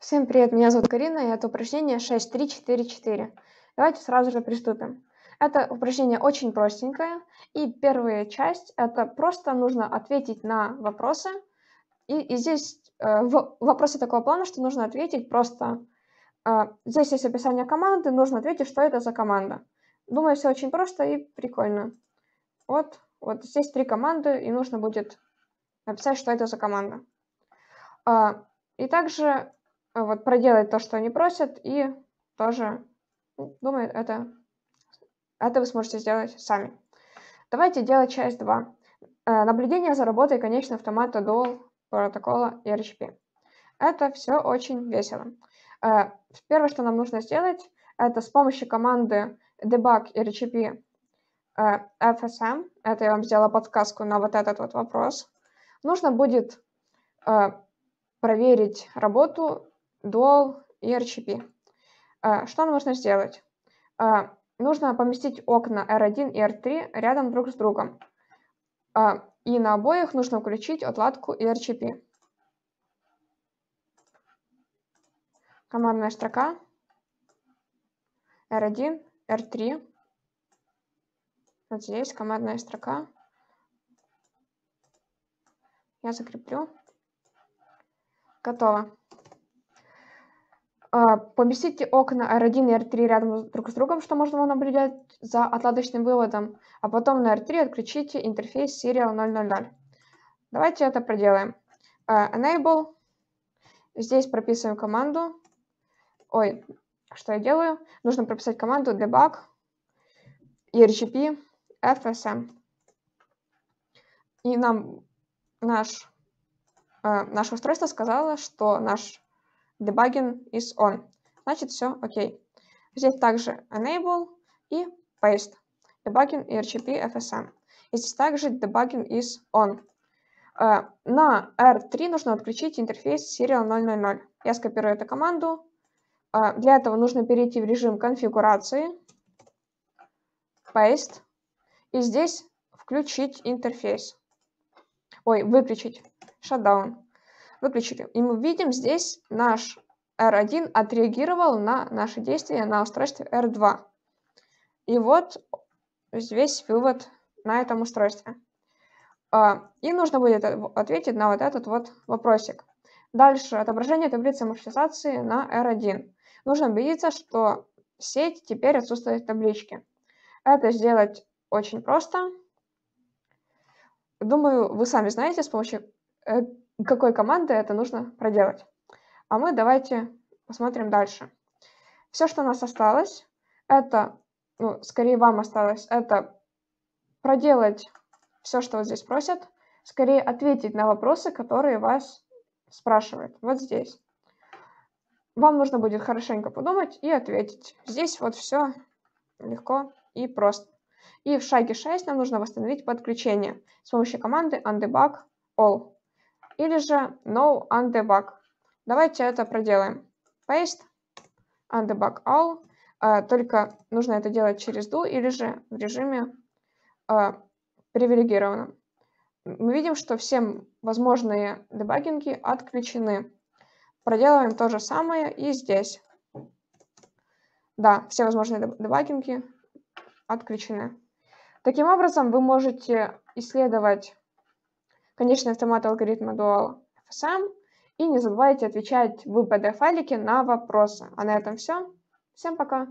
Всем привет, меня зовут Карина, и это упражнение 6.3.4.4. Давайте сразу же приступим. Это упражнение очень простенькое, и первая часть – это просто нужно ответить на вопросы. И, и здесь э, вопросы такого плана, что нужно ответить просто… Э, здесь есть описание команды, нужно ответить, что это за команда. Думаю, все очень просто и прикольно. Вот, вот здесь три команды, и нужно будет написать, что это за команда. Э, и также вот проделать то, что они просят, и тоже, думаю, это, это вы сможете сделать сами. Давайте делать часть 2. Э, наблюдение за работой конечно, автомата DOL протокола ERCP. Это все очень весело. Э, первое, что нам нужно сделать, это с помощью команды debug ERCP э, FSM, это я вам сделала подсказку на вот этот вот вопрос, нужно будет проверить работу dual и RCP. А, что нужно сделать? А, нужно поместить окна R1 и R3 рядом друг с другом. А, и на обоих нужно включить отладку и RGB. Командная строка R1, R3. Вот здесь командная строка. Я закреплю. Готово. А, Поместите окна R1 и R3 рядом друг с другом, что можно наблюдать за отладочным выводом, а потом на R3 отключите интерфейс Serial 000. Давайте это проделаем. А, enable. Здесь прописываем команду. Ой, что я делаю? Нужно прописать команду debug ergp fsm. И нам наш, а, наше устройство сказало, что наш debugging is on. Значит, все окей. Здесь также enable и paste. Debugging ERCP FSM. И здесь также debugging is on. Э, на R3 нужно отключить интерфейс serial 000. Я скопирую эту команду. Э, для этого нужно перейти в режим конфигурации. Paste. И здесь включить интерфейс. Ой, выключить. Shutdown выключили. И мы видим здесь наш R1 отреагировал на наши действия на устройстве R2. И вот весь вывод на этом устройстве. А, и нужно будет ответить на вот этот вот вопросик. Дальше отображение таблицы маршрутизации на R1. Нужно убедиться, что сеть сети теперь отсутствуют таблички. Это сделать очень просто. Думаю, вы сами знаете с помощью э, какой команды это нужно проделать. А мы давайте посмотрим дальше. Все, что у нас осталось, это, ну, скорее вам осталось, это проделать все, что вот здесь просят, скорее ответить на вопросы, которые вас спрашивают. Вот здесь. Вам нужно будет хорошенько подумать и ответить. Здесь вот все легко и просто. И в шаге 6 нам нужно восстановить подключение с помощью команды undebug all. Или же no undebug. Давайте это проделаем. Paste, undebug all. Uh, только нужно это делать через do или же в режиме uh, привилегированном. Мы видим, что все возможные дебагинги отключены. Проделываем то же самое и здесь. Да, все возможные дебагинги отключены. Таким образом, вы можете исследовать конечный автомат алгоритма Dual FSM. И не забывайте отвечать в pdf файлике на вопросы. А на этом все. Всем пока!